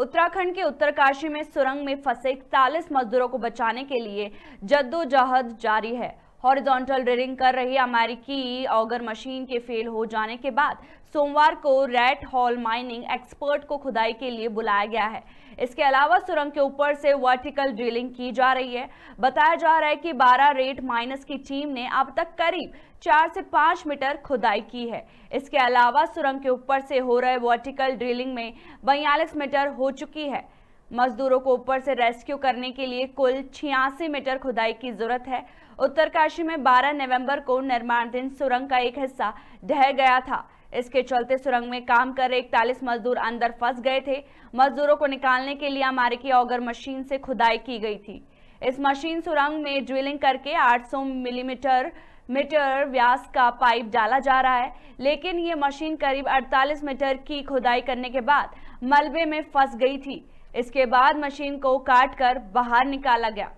उत्तराखंड के उत्तरकाशी में सुरंग में फंसे इकतालीस मजदूरों को बचाने के लिए जद्दोजहद जारी है हॉरिजॉन्टल ड्रिलिंग कर रही अमेरिकी ऑगर मशीन के फेल हो जाने के बाद सोमवार को रेड हॉल माइनिंग एक्सपर्ट को खुदाई के लिए बुलाया गया है इसके अलावा सुरंग के ऊपर से वर्टिकल ड्रिलिंग की जा रही है बताया जा रहा है कि 12 रेट माइनस की टीम ने अब तक करीब चार से पांच मीटर खुदाई की है इसके अलावा सुरंग के ऊपर से हो रहे वर्टिकल ड्रिलिंग में बयालीस मीटर हो चुकी है मजदूरों को ऊपर से रेस्क्यू करने के लिए कुल छियासी मीटर खुदाई की जरूरत है उत्तरकाशी में 12 नवंबर को निर्माणाधीन सुरंग का एक हिस्सा ढह गया था इसके चलते सुरंग में काम कर रहे इकतालीस मजदूर अंदर फंस गए थे मजदूरों को निकालने के लिए हमारे की ऑगर मशीन से खुदाई की गई थी इस मशीन सुरंग में ड्रिलिंग करके 800 मिलीमीटर मीटर व्यास का पाइप डाला जा रहा है लेकिन ये मशीन करीब 48 मीटर की खुदाई करने के बाद मलबे में फंस गई थी इसके बाद मशीन को काट कर बाहर निकाला गया